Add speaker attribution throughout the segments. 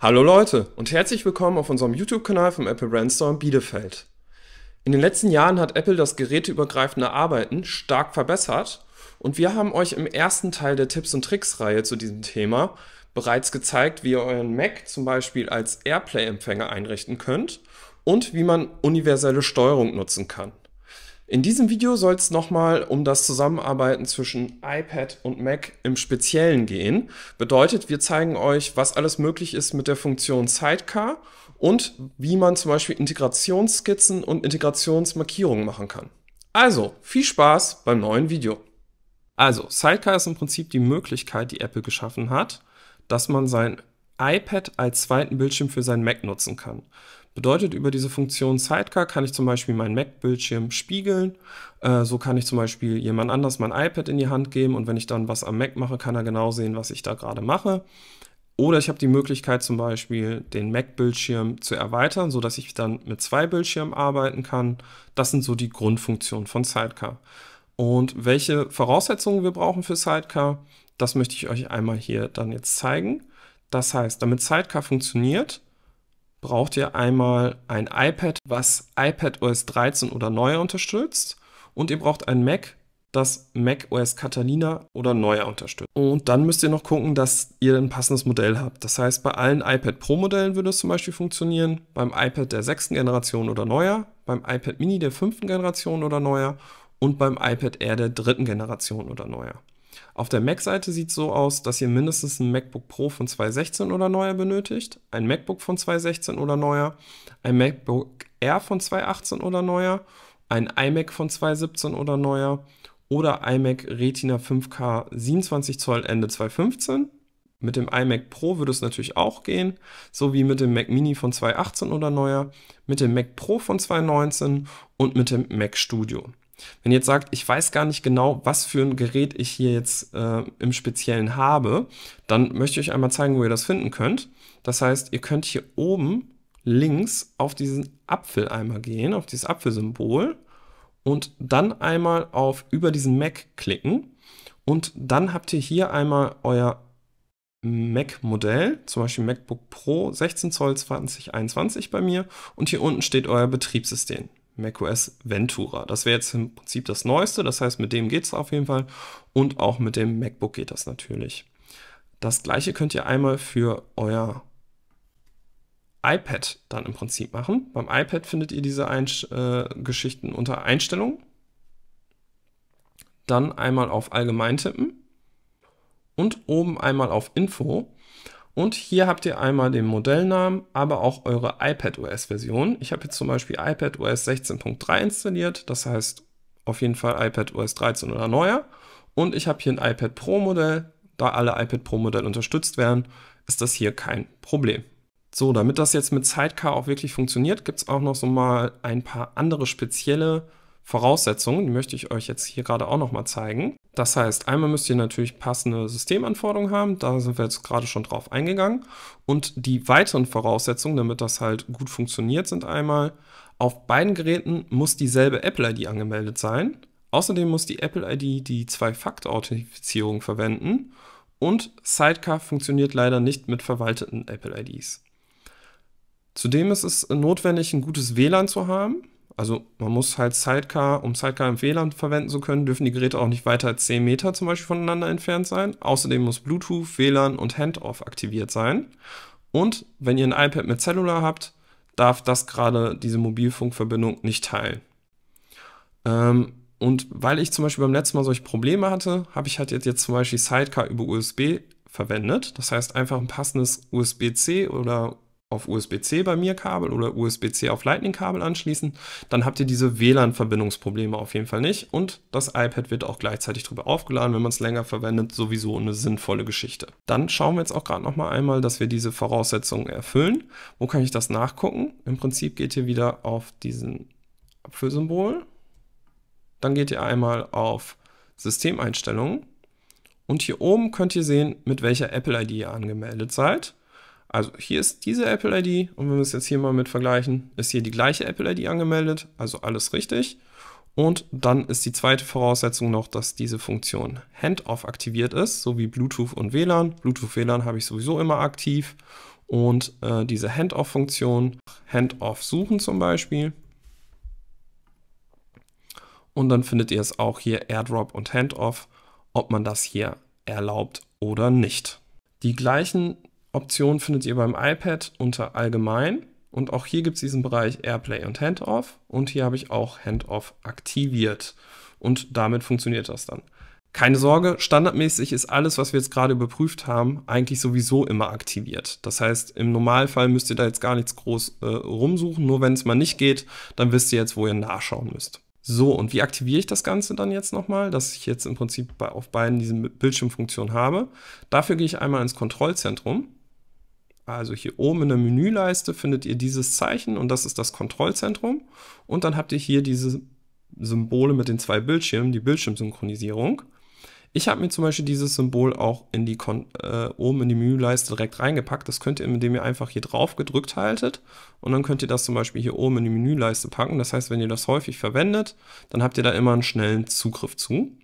Speaker 1: Hallo Leute und herzlich willkommen auf unserem YouTube-Kanal vom Apple Brainstorm Bielefeld. In den letzten Jahren hat Apple das geräteübergreifende Arbeiten stark verbessert und wir haben euch im ersten Teil der Tipps und Tricks-Reihe zu diesem Thema bereits gezeigt, wie ihr euren Mac zum Beispiel als AirPlay-Empfänger einrichten könnt und wie man universelle Steuerung nutzen kann. In diesem Video soll es nochmal um das Zusammenarbeiten zwischen iPad und Mac im Speziellen gehen. Bedeutet, wir zeigen euch, was alles möglich ist mit der Funktion Sidecar und wie man zum Beispiel Integrationsskizzen und Integrationsmarkierungen machen kann. Also, viel Spaß beim neuen Video. Also, Sidecar ist im Prinzip die Möglichkeit, die Apple geschaffen hat, dass man sein iPad als zweiten Bildschirm für sein Mac nutzen kann. Bedeutet, über diese Funktion Sidecar kann ich zum Beispiel meinen Mac-Bildschirm spiegeln. Äh, so kann ich zum Beispiel jemand anders mein iPad in die Hand geben und wenn ich dann was am Mac mache, kann er genau sehen, was ich da gerade mache. Oder ich habe die Möglichkeit zum Beispiel den Mac-Bildschirm zu erweitern, sodass ich dann mit zwei Bildschirmen arbeiten kann. Das sind so die Grundfunktionen von Sidecar. Und welche Voraussetzungen wir brauchen für Sidecar, das möchte ich euch einmal hier dann jetzt zeigen. Das heißt, damit Sidecar funktioniert, braucht ihr einmal ein iPad, was iPadOS 13 oder neuer unterstützt. Und ihr braucht ein Mac, das Mac OS Catalina oder neuer unterstützt. Und dann müsst ihr noch gucken, dass ihr ein passendes Modell habt. Das heißt, bei allen iPad Pro Modellen würde es zum Beispiel funktionieren, beim iPad der sechsten Generation oder neuer, beim iPad Mini der fünften Generation oder neuer und beim iPad Air der dritten Generation oder neuer. Auf der Mac-Seite sieht es so aus, dass ihr mindestens ein MacBook Pro von 2016 oder neuer benötigt, ein MacBook von 2016 oder neuer, ein MacBook Air von 2018 oder neuer, ein iMac von 2017 oder neuer oder iMac Retina 5K 27 Zoll Ende 2015. Mit dem iMac Pro würde es natürlich auch gehen, sowie mit dem Mac Mini von 2018 oder neuer, mit dem Mac Pro von 2019 und mit dem Mac Studio. Wenn ihr jetzt sagt, ich weiß gar nicht genau, was für ein Gerät ich hier jetzt äh, im Speziellen habe, dann möchte ich euch einmal zeigen, wo ihr das finden könnt. Das heißt, ihr könnt hier oben links auf diesen Apfel einmal gehen, auf dieses Apfelsymbol und dann einmal auf über diesen Mac klicken und dann habt ihr hier einmal euer Mac-Modell, zum Beispiel MacBook Pro 16 Zoll 2021 bei mir und hier unten steht euer Betriebssystem macOS Ventura. Das wäre jetzt im Prinzip das Neueste, das heißt, mit dem geht es auf jeden Fall und auch mit dem MacBook geht das natürlich. Das gleiche könnt ihr einmal für euer iPad dann im Prinzip machen. Beim iPad findet ihr diese Einst äh, Geschichten unter Einstellungen. Dann einmal auf Allgemein tippen und oben einmal auf Info und hier habt ihr einmal den Modellnamen, aber auch eure iPadOS-Version. Ich habe jetzt zum Beispiel iPadOS 16.3 installiert, das heißt auf jeden Fall iPadOS 13 oder neuer. Und ich habe hier ein iPad Pro Modell. Da alle iPad Pro Modelle unterstützt werden, ist das hier kein Problem. So, damit das jetzt mit Sidecar auch wirklich funktioniert, gibt es auch noch so mal ein paar andere spezielle Voraussetzungen. Die möchte ich euch jetzt hier gerade auch noch mal zeigen. Das heißt, einmal müsst ihr natürlich passende Systemanforderungen haben, da sind wir jetzt gerade schon drauf eingegangen. Und die weiteren Voraussetzungen, damit das halt gut funktioniert, sind einmal, auf beiden Geräten muss dieselbe Apple-ID angemeldet sein. Außerdem muss die Apple-ID die zwei fakt authentifizierung verwenden. Und Sidecar funktioniert leider nicht mit verwalteten Apple-IDs. Zudem ist es notwendig, ein gutes WLAN zu haben. Also man muss halt Sidecar, um Sidecar im WLAN verwenden zu können, dürfen die Geräte auch nicht weiter als 10 Meter zum Beispiel voneinander entfernt sein. Außerdem muss Bluetooth, WLAN und Handoff aktiviert sein. Und wenn ihr ein iPad mit Cellular habt, darf das gerade diese Mobilfunkverbindung nicht teilen. Ähm, und weil ich zum Beispiel beim letzten Mal solche Probleme hatte, habe ich halt jetzt, jetzt zum Beispiel Sidecar über USB verwendet. Das heißt einfach ein passendes USB-C oder auf USB-C bei mir Kabel oder USB-C auf Lightning-Kabel anschließen, dann habt ihr diese WLAN-Verbindungsprobleme auf jeden Fall nicht und das iPad wird auch gleichzeitig drüber aufgeladen, wenn man es länger verwendet, sowieso eine sinnvolle Geschichte. Dann schauen wir jetzt auch gerade nochmal einmal, dass wir diese Voraussetzungen erfüllen. Wo kann ich das nachgucken? Im Prinzip geht ihr wieder auf diesen Apfelsymbol, dann geht ihr einmal auf Systemeinstellungen und hier oben könnt ihr sehen, mit welcher Apple-ID ihr angemeldet seid. Also hier ist diese Apple ID und wenn wir es jetzt hier mal mit vergleichen, ist hier die gleiche Apple ID angemeldet, also alles richtig. Und dann ist die zweite Voraussetzung noch, dass diese Funktion Handoff aktiviert ist, sowie Bluetooth und WLAN. Bluetooth WLAN habe ich sowieso immer aktiv und äh, diese Handoff-Funktion, Handoff suchen zum Beispiel. Und dann findet ihr es auch hier Airdrop und Handoff, ob man das hier erlaubt oder nicht. Die gleichen Option findet ihr beim iPad unter Allgemein und auch hier gibt es diesen Bereich AirPlay und Handoff und hier habe ich auch Handoff aktiviert und damit funktioniert das dann. Keine Sorge, standardmäßig ist alles, was wir jetzt gerade überprüft haben, eigentlich sowieso immer aktiviert. Das heißt, im Normalfall müsst ihr da jetzt gar nichts groß äh, rumsuchen, nur wenn es mal nicht geht, dann wisst ihr jetzt, wo ihr nachschauen müsst. So, und wie aktiviere ich das Ganze dann jetzt nochmal, dass ich jetzt im Prinzip bei, auf beiden diese Bildschirmfunktion habe? Dafür gehe ich einmal ins Kontrollzentrum also hier oben in der Menüleiste findet ihr dieses Zeichen und das ist das Kontrollzentrum. Und dann habt ihr hier diese Symbole mit den zwei Bildschirmen, die Bildschirmsynchronisierung. Ich habe mir zum Beispiel dieses Symbol auch in die Kon äh, oben in die Menüleiste direkt reingepackt. Das könnt ihr, indem ihr einfach hier drauf gedrückt haltet und dann könnt ihr das zum Beispiel hier oben in die Menüleiste packen. Das heißt, wenn ihr das häufig verwendet, dann habt ihr da immer einen schnellen Zugriff zu.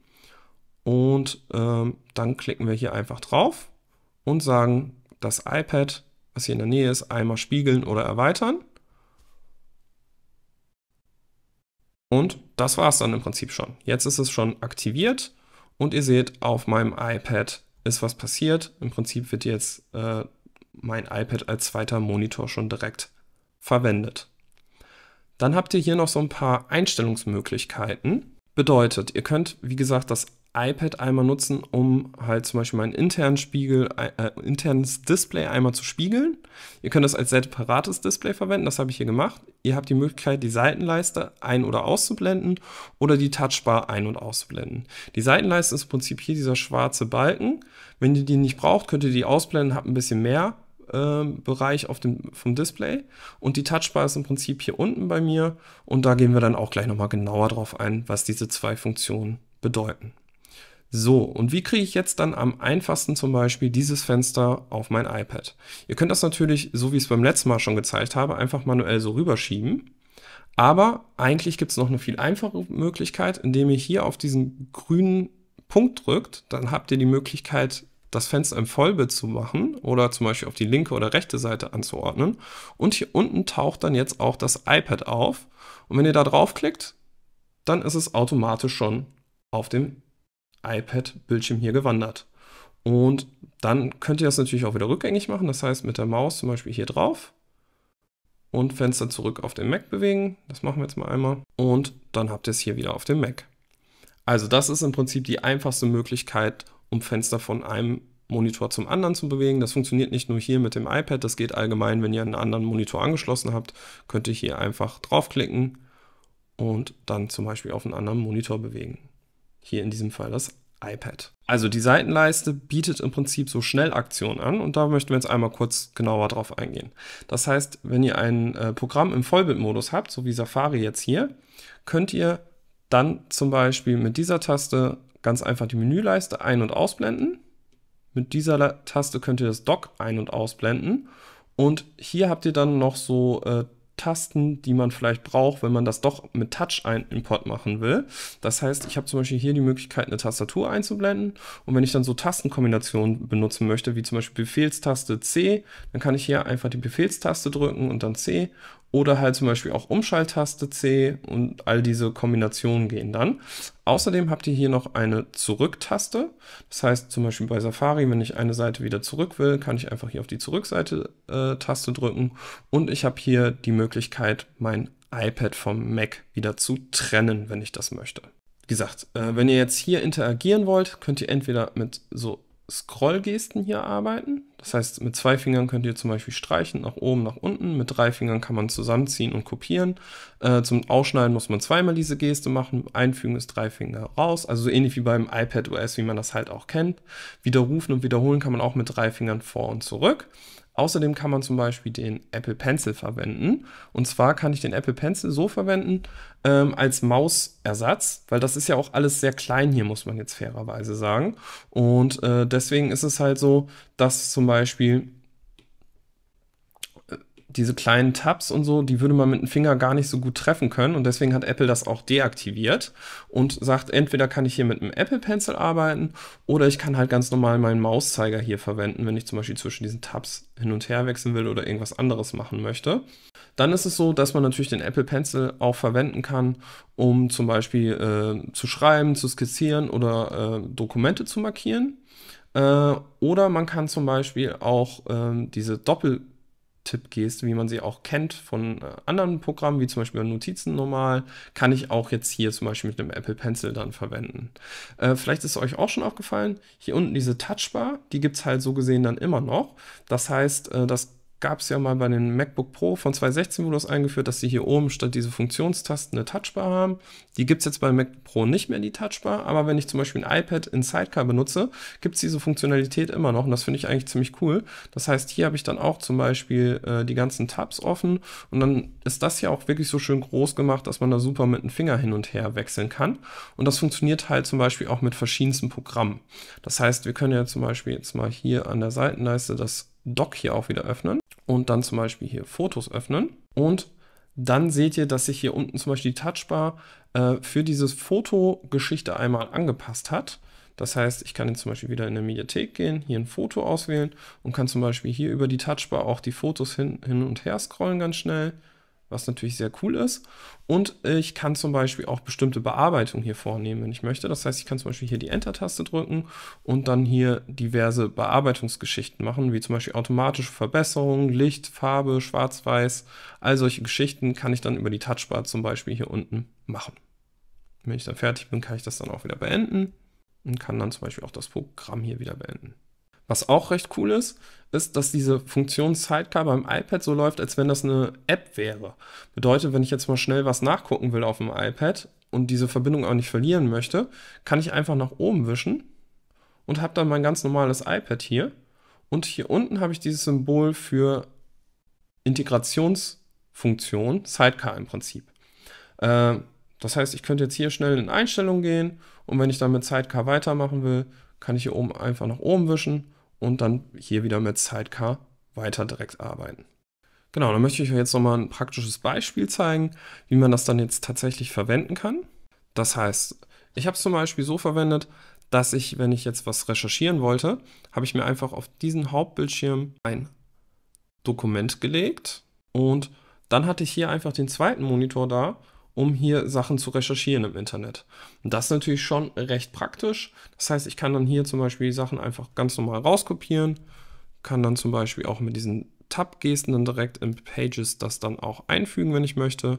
Speaker 1: Und ähm, dann klicken wir hier einfach drauf und sagen, das iPad was hier in der Nähe ist, einmal spiegeln oder erweitern. Und das war es dann im Prinzip schon. Jetzt ist es schon aktiviert und ihr seht, auf meinem iPad ist was passiert. Im Prinzip wird jetzt äh, mein iPad als zweiter Monitor schon direkt verwendet. Dann habt ihr hier noch so ein paar Einstellungsmöglichkeiten. Bedeutet, ihr könnt, wie gesagt, das iPad einmal nutzen, um halt zum Beispiel meinen internen Spiegel, äh, äh internes Display einmal zu spiegeln. Ihr könnt das als separates Display verwenden, das habe ich hier gemacht. Ihr habt die Möglichkeit, die Seitenleiste ein- oder auszublenden oder die Touchbar ein- und auszublenden. Die Seitenleiste ist im Prinzip hier dieser schwarze Balken. Wenn ihr die nicht braucht, könnt ihr die ausblenden, habt ein bisschen mehr äh, Bereich auf dem, vom Display. Und die Touchbar ist im Prinzip hier unten bei mir. Und da gehen wir dann auch gleich nochmal genauer drauf ein, was diese zwei Funktionen bedeuten. So, und wie kriege ich jetzt dann am einfachsten zum Beispiel dieses Fenster auf mein iPad? Ihr könnt das natürlich, so wie ich es beim letzten Mal schon gezeigt habe, einfach manuell so rüberschieben. Aber eigentlich gibt es noch eine viel einfachere Möglichkeit, indem ihr hier auf diesen grünen Punkt drückt, dann habt ihr die Möglichkeit, das Fenster im Vollbild zu machen oder zum Beispiel auf die linke oder rechte Seite anzuordnen. Und hier unten taucht dann jetzt auch das iPad auf. Und wenn ihr da draufklickt, dann ist es automatisch schon auf dem iPad-Bildschirm hier gewandert. Und dann könnt ihr das natürlich auch wieder rückgängig machen. Das heißt, mit der Maus zum Beispiel hier drauf und Fenster zurück auf den Mac bewegen. Das machen wir jetzt mal einmal. Und dann habt ihr es hier wieder auf dem Mac. Also das ist im Prinzip die einfachste Möglichkeit, um Fenster von einem Monitor zum anderen zu bewegen. Das funktioniert nicht nur hier mit dem iPad, das geht allgemein, wenn ihr einen anderen Monitor angeschlossen habt, könnt ihr hier einfach draufklicken und dann zum Beispiel auf einen anderen Monitor bewegen hier in diesem Fall das iPad. Also die Seitenleiste bietet im Prinzip so Schnellaktionen an und da möchten wir jetzt einmal kurz genauer drauf eingehen. Das heißt, wenn ihr ein äh, Programm im Vollbildmodus habt, so wie Safari jetzt hier, könnt ihr dann zum Beispiel mit dieser Taste ganz einfach die Menüleiste ein- und ausblenden. Mit dieser Taste könnt ihr das Dock ein- und ausblenden. Und hier habt ihr dann noch so äh, Tasten, die man vielleicht braucht, wenn man das doch mit Touch ein Import machen will. Das heißt, ich habe zum Beispiel hier die Möglichkeit, eine Tastatur einzublenden und wenn ich dann so Tastenkombinationen benutzen möchte, wie zum Beispiel Befehlstaste C, dann kann ich hier einfach die Befehlstaste drücken und dann C oder halt zum Beispiel auch Umschalttaste C und all diese Kombinationen gehen dann. Außerdem habt ihr hier noch eine Zurücktaste. Das heißt zum Beispiel bei Safari, wenn ich eine Seite wieder zurück will, kann ich einfach hier auf die Zurückseite-Taste äh, drücken und ich habe hier die Möglichkeit, mein iPad vom Mac wieder zu trennen, wenn ich das möchte. Wie gesagt, äh, wenn ihr jetzt hier interagieren wollt, könnt ihr entweder mit so Scroll-Gesten hier arbeiten. Das heißt, mit zwei Fingern könnt ihr zum Beispiel streichen, nach oben, nach unten. Mit drei Fingern kann man zusammenziehen und kopieren. Äh, zum Ausschneiden muss man zweimal diese Geste machen. Einfügen ist drei Finger raus. Also so ähnlich wie beim iPad OS, wie man das halt auch kennt. Widerrufen und wiederholen kann man auch mit drei Fingern vor und zurück. Außerdem kann man zum Beispiel den Apple Pencil verwenden. Und zwar kann ich den Apple Pencil so verwenden ähm, als Mausersatz, weil das ist ja auch alles sehr klein hier, muss man jetzt fairerweise sagen. Und äh, deswegen ist es halt so, dass zum Beispiel diese kleinen Tabs und so, die würde man mit dem Finger gar nicht so gut treffen können. Und deswegen hat Apple das auch deaktiviert und sagt, entweder kann ich hier mit einem Apple Pencil arbeiten oder ich kann halt ganz normal meinen Mauszeiger hier verwenden, wenn ich zum Beispiel zwischen diesen Tabs hin und her wechseln will oder irgendwas anderes machen möchte. Dann ist es so, dass man natürlich den Apple Pencil auch verwenden kann, um zum Beispiel äh, zu schreiben, zu skizzieren oder äh, Dokumente zu markieren. Äh, oder man kann zum Beispiel auch ähm, diese Doppel- Tipp gehst, wie man sie auch kennt von äh, anderen Programmen, wie zum Beispiel Notizen normal, kann ich auch jetzt hier zum Beispiel mit einem Apple Pencil dann verwenden. Äh, vielleicht ist euch auch schon aufgefallen, hier unten diese Touchbar, die gibt es halt so gesehen dann immer noch. Das heißt, äh, das gab es ja mal bei den MacBook Pro von 2016 wurde das eingeführt, dass sie hier oben statt diese Funktionstasten eine Touchbar haben. Die gibt es jetzt bei Mac Pro nicht mehr, die Touchbar, aber wenn ich zum Beispiel ein iPad in Sidecar benutze, gibt es diese Funktionalität immer noch und das finde ich eigentlich ziemlich cool. Das heißt, hier habe ich dann auch zum Beispiel äh, die ganzen Tabs offen und dann ist das hier auch wirklich so schön groß gemacht, dass man da super mit dem Finger hin und her wechseln kann. Und das funktioniert halt zum Beispiel auch mit verschiedensten Programmen. Das heißt, wir können ja zum Beispiel jetzt mal hier an der Seitenleiste das Dock hier auch wieder öffnen und dann zum Beispiel hier Fotos öffnen und dann seht ihr, dass sich hier unten zum Beispiel die Touchbar äh, für dieses Fotogeschichte einmal angepasst hat. Das heißt, ich kann jetzt zum Beispiel wieder in der Mediathek gehen, hier ein Foto auswählen und kann zum Beispiel hier über die Touchbar auch die Fotos hin, hin und her scrollen ganz schnell was natürlich sehr cool ist. Und ich kann zum Beispiel auch bestimmte Bearbeitungen hier vornehmen, wenn ich möchte. Das heißt, ich kann zum Beispiel hier die Enter-Taste drücken und dann hier diverse Bearbeitungsgeschichten machen, wie zum Beispiel automatische Verbesserungen, Licht, Farbe, Schwarz-Weiß. All solche Geschichten kann ich dann über die Touchbar zum Beispiel hier unten machen. Wenn ich dann fertig bin, kann ich das dann auch wieder beenden und kann dann zum Beispiel auch das Programm hier wieder beenden. Was auch recht cool ist, ist, dass diese Funktion Sidecar beim iPad so läuft, als wenn das eine App wäre. Bedeutet, wenn ich jetzt mal schnell was nachgucken will auf dem iPad und diese Verbindung auch nicht verlieren möchte, kann ich einfach nach oben wischen und habe dann mein ganz normales iPad hier. Und hier unten habe ich dieses Symbol für Integrationsfunktion, Sidecar im Prinzip. Äh, das heißt, ich könnte jetzt hier schnell in Einstellungen gehen und wenn ich dann mit Sidecar weitermachen will, kann ich hier oben einfach nach oben wischen und dann hier wieder mit Sidecar weiter direkt arbeiten. Genau, dann möchte ich euch jetzt nochmal ein praktisches Beispiel zeigen, wie man das dann jetzt tatsächlich verwenden kann. Das heißt, ich habe es zum Beispiel so verwendet, dass ich, wenn ich jetzt was recherchieren wollte, habe ich mir einfach auf diesen Hauptbildschirm ein Dokument gelegt und dann hatte ich hier einfach den zweiten Monitor da um hier Sachen zu recherchieren im Internet. Und das ist natürlich schon recht praktisch. Das heißt, ich kann dann hier zum Beispiel Sachen einfach ganz normal rauskopieren, kann dann zum Beispiel auch mit diesen Tab-Gesten dann direkt in Pages das dann auch einfügen, wenn ich möchte.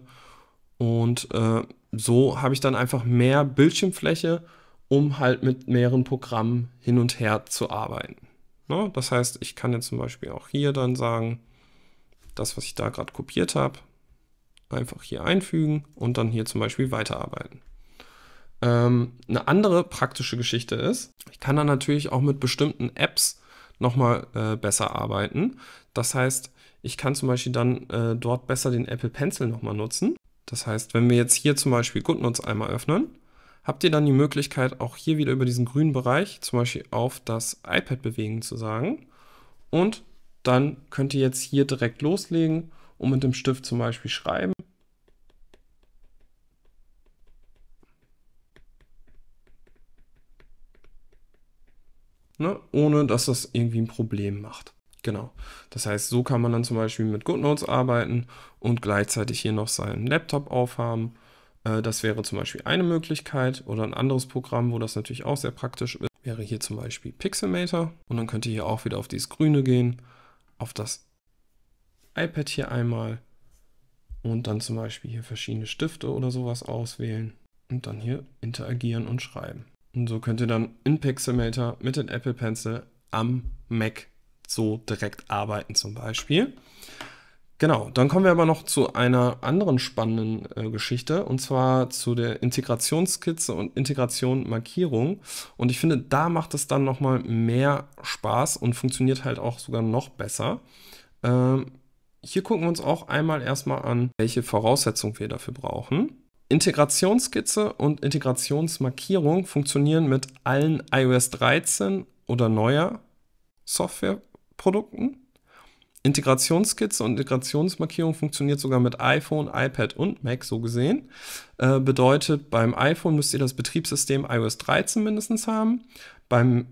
Speaker 1: Und äh, so habe ich dann einfach mehr Bildschirmfläche, um halt mit mehreren Programmen hin und her zu arbeiten. Ne? Das heißt, ich kann jetzt zum Beispiel auch hier dann sagen, das, was ich da gerade kopiert habe, Einfach hier einfügen und dann hier zum Beispiel weiterarbeiten. Ähm, eine andere praktische Geschichte ist, ich kann dann natürlich auch mit bestimmten Apps nochmal äh, besser arbeiten. Das heißt, ich kann zum Beispiel dann äh, dort besser den Apple Pencil nochmal nutzen. Das heißt, wenn wir jetzt hier zum Beispiel GoodNotes einmal öffnen, habt ihr dann die Möglichkeit, auch hier wieder über diesen grünen Bereich zum Beispiel auf das iPad bewegen zu sagen. Und dann könnt ihr jetzt hier direkt loslegen und mit dem Stift zum Beispiel schreiben. ne? ohne dass das irgendwie ein Problem macht. Genau. Das heißt, so kann man dann zum Beispiel mit GoodNotes arbeiten und gleichzeitig hier noch seinen Laptop aufhaben. Äh, das wäre zum Beispiel eine Möglichkeit oder ein anderes Programm, wo das natürlich auch sehr praktisch ist, wäre hier zum Beispiel Pixelmator. Und dann könnt ihr hier auch wieder auf dieses Grüne gehen, auf das iPad hier einmal und dann zum Beispiel hier verschiedene Stifte oder sowas auswählen und dann hier interagieren und schreiben. Und so könnt ihr dann in Pixelmator mit den Apple Pencil am Mac so direkt arbeiten zum Beispiel. Genau, dann kommen wir aber noch zu einer anderen spannenden äh, Geschichte und zwar zu der Integrationsskizze und Integration Markierung. Und ich finde, da macht es dann nochmal mehr Spaß und funktioniert halt auch sogar noch besser. Ähm, hier gucken wir uns auch einmal erstmal an, welche Voraussetzungen wir dafür brauchen. Integrationsskizze und Integrationsmarkierung funktionieren mit allen iOS 13 oder neuer Softwareprodukten. Integrationsskizze und Integrationsmarkierung funktioniert sogar mit iPhone, iPad und Mac so gesehen. Äh, bedeutet, beim iPhone müsst ihr das Betriebssystem iOS 13 mindestens haben. Beim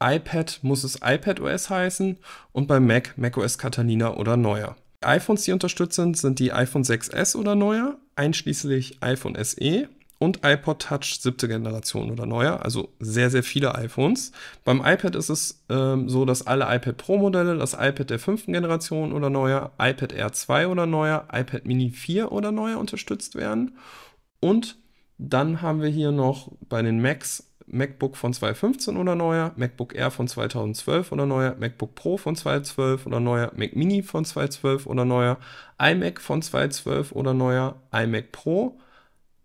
Speaker 1: iPad muss es iPadOS heißen und beim Mac macOS Catalina oder neuer. iPhones, die unterstützt sind, sind die iPhone 6s oder neuer einschließlich iPhone SE und iPod Touch siebte Generation oder neuer, also sehr, sehr viele iPhones. Beim iPad ist es ähm, so, dass alle iPad Pro Modelle, das iPad der fünften Generation oder neuer, iPad r 2 oder neuer, iPad Mini 4 oder neuer unterstützt werden. Und dann haben wir hier noch bei den Macs MacBook von 2015 oder neuer, MacBook Air von 2012 oder neuer, MacBook Pro von 2012 oder neuer, Mac Mini von 2012 oder neuer, iMac von 2012 oder neuer, iMac Pro,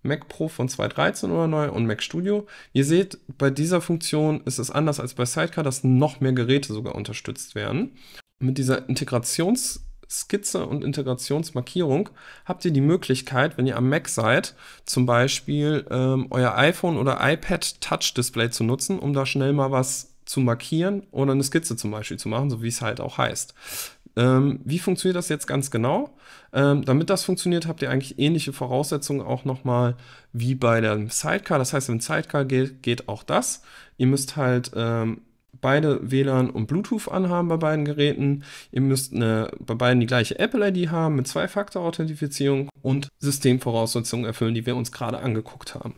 Speaker 1: Mac Pro von 2013 oder neuer und Mac Studio. Ihr seht, bei dieser Funktion ist es anders als bei Sidecar, dass noch mehr Geräte sogar unterstützt werden. Mit dieser Integrations- Skizze und Integrationsmarkierung habt ihr die Möglichkeit, wenn ihr am Mac seid, zum Beispiel ähm, euer iPhone oder iPad Touch Display zu nutzen, um da schnell mal was zu markieren oder eine Skizze zum Beispiel zu machen, so wie es halt auch heißt. Ähm, wie funktioniert das jetzt ganz genau? Ähm, damit das funktioniert, habt ihr eigentlich ähnliche Voraussetzungen auch nochmal wie bei dem Sidecar. Das heißt, wenn Sidecar geht, geht auch das. Ihr müsst halt ähm, beide WLAN und Bluetooth anhaben bei beiden Geräten. Ihr müsst eine, bei beiden die gleiche Apple-ID haben mit Zwei-Faktor-Authentifizierung und Systemvoraussetzungen erfüllen, die wir uns gerade angeguckt haben.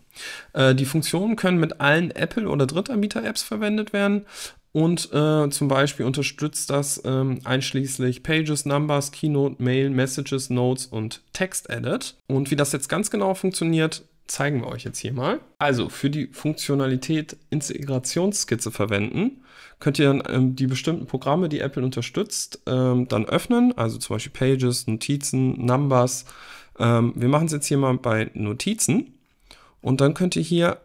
Speaker 1: Äh, die Funktionen können mit allen Apple- oder Drittanbieter-Apps verwendet werden. Und äh, zum Beispiel unterstützt das ähm, einschließlich Pages, Numbers, Keynote, Mail, Messages, Notes und Text Edit. Und wie das jetzt ganz genau funktioniert, zeigen wir euch jetzt hier mal. Also für die Funktionalität Integrationsskizze verwenden, könnt ihr dann ähm, die bestimmten Programme, die Apple unterstützt, ähm, dann öffnen. Also zum Beispiel Pages, Notizen, Numbers. Ähm, wir machen es jetzt hier mal bei Notizen. Und dann könnt ihr hier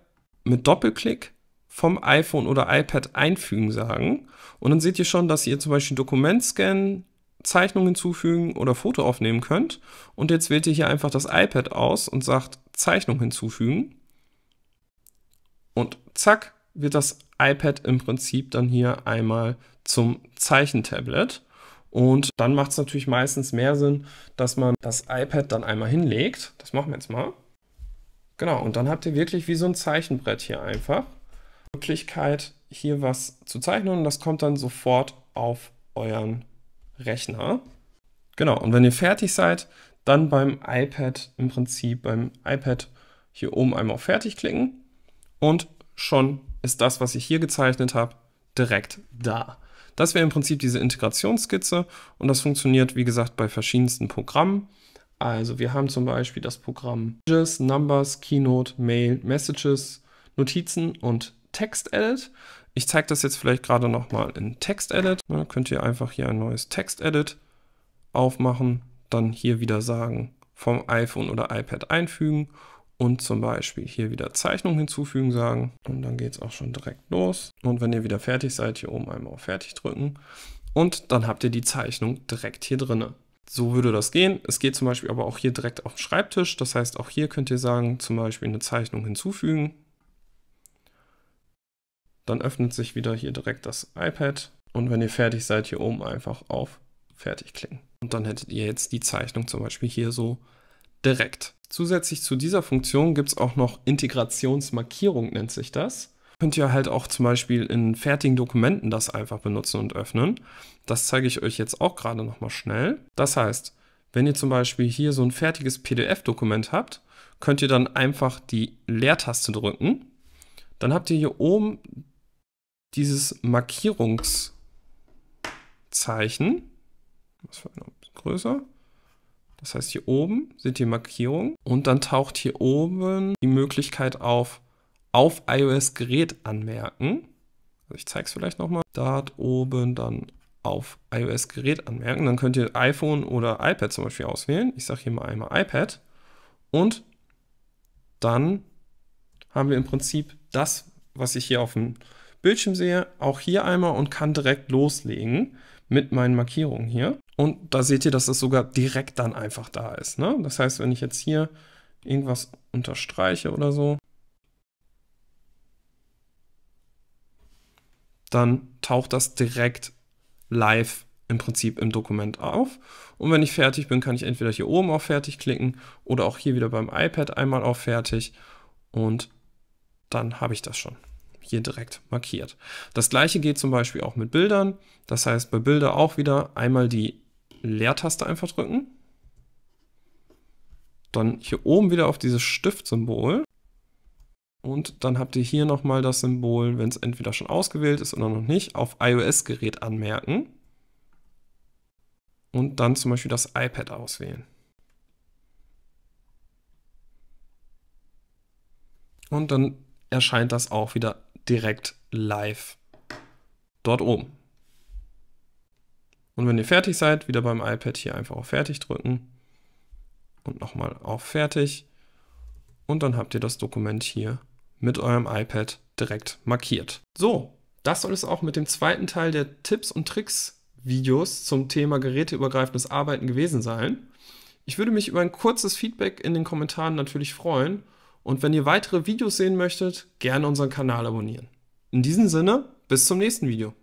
Speaker 1: mit Doppelklick vom iPhone oder iPad einfügen sagen. Und dann seht ihr schon, dass ihr zum Beispiel ein Dokument scannen, Zeichnung hinzufügen oder Foto aufnehmen könnt. Und jetzt wählt ihr hier einfach das iPad aus und sagt Zeichnung hinzufügen. Und zack, wird das iPad im Prinzip dann hier einmal zum Zeichentablet. Und dann macht es natürlich meistens mehr Sinn, dass man das iPad dann einmal hinlegt. Das machen wir jetzt mal. Genau, und dann habt ihr wirklich wie so ein Zeichenbrett hier einfach. Möglichkeit, hier was zu zeichnen und das kommt dann sofort auf euren Rechner. Genau, und wenn ihr fertig seid, dann beim iPad im Prinzip beim iPad hier oben einmal auf Fertig klicken und schon ist das, was ich hier gezeichnet habe, direkt da. Das wäre im Prinzip diese Integrationsskizze und das funktioniert, wie gesagt, bei verschiedensten Programmen. Also wir haben zum Beispiel das Programm Pages, Numbers, Keynote, Mail, Messages, Notizen und TextEdit. Ich zeige das jetzt vielleicht gerade nochmal in TextEdit. Da könnt ihr einfach hier ein neues TextEdit aufmachen dann hier wieder sagen, vom iPhone oder iPad einfügen und zum Beispiel hier wieder Zeichnung hinzufügen sagen. Und dann geht es auch schon direkt los. Und wenn ihr wieder fertig seid, hier oben einmal auf Fertig drücken. Und dann habt ihr die Zeichnung direkt hier drinne. So würde das gehen. Es geht zum Beispiel aber auch hier direkt auf den Schreibtisch. Das heißt, auch hier könnt ihr sagen, zum Beispiel eine Zeichnung hinzufügen. Dann öffnet sich wieder hier direkt das iPad. Und wenn ihr fertig seid, hier oben einfach auf Fertig klicken. Und dann hättet ihr jetzt die Zeichnung zum Beispiel hier so direkt. Zusätzlich zu dieser Funktion gibt es auch noch Integrationsmarkierung, nennt sich das. Könnt ihr halt auch zum Beispiel in fertigen Dokumenten das einfach benutzen und öffnen. Das zeige ich euch jetzt auch gerade nochmal schnell. Das heißt, wenn ihr zum Beispiel hier so ein fertiges PDF-Dokument habt, könnt ihr dann einfach die Leertaste drücken. Dann habt ihr hier oben dieses Markierungszeichen. Was für eine Größe? Das heißt, hier oben sind die Markierungen und dann taucht hier oben die Möglichkeit auf, auf iOS-Gerät anmerken. Also ich zeige es vielleicht nochmal. Da oben dann auf iOS-Gerät anmerken. Dann könnt ihr iPhone oder iPad zum Beispiel auswählen. Ich sage hier mal einmal iPad. Und dann haben wir im Prinzip das, was ich hier auf dem Bildschirm sehe, auch hier einmal und kann direkt loslegen mit meinen Markierungen hier. Und da seht ihr, dass das sogar direkt dann einfach da ist. Ne? Das heißt, wenn ich jetzt hier irgendwas unterstreiche oder so, dann taucht das direkt live im Prinzip im Dokument auf. Und wenn ich fertig bin, kann ich entweder hier oben auf Fertig klicken oder auch hier wieder beim iPad einmal auf Fertig und dann habe ich das schon hier direkt markiert. Das gleiche geht zum Beispiel auch mit Bildern. Das heißt, bei Bilder auch wieder einmal die Leertaste einfach drücken. Dann hier oben wieder auf dieses Stiftsymbol. Und dann habt ihr hier nochmal das Symbol, wenn es entweder schon ausgewählt ist oder noch nicht, auf iOS-Gerät anmerken. Und dann zum Beispiel das iPad auswählen. Und dann erscheint das auch wieder direkt live dort oben. Und wenn ihr fertig seid, wieder beim iPad hier einfach auf Fertig drücken und nochmal auf Fertig. Und dann habt ihr das Dokument hier mit eurem iPad direkt markiert. So, das soll es auch mit dem zweiten Teil der Tipps und Tricks Videos zum Thema geräteübergreifendes Arbeiten gewesen sein. Ich würde mich über ein kurzes Feedback in den Kommentaren natürlich freuen und wenn ihr weitere Videos sehen möchtet, gerne unseren Kanal abonnieren. In diesem Sinne, bis zum nächsten Video.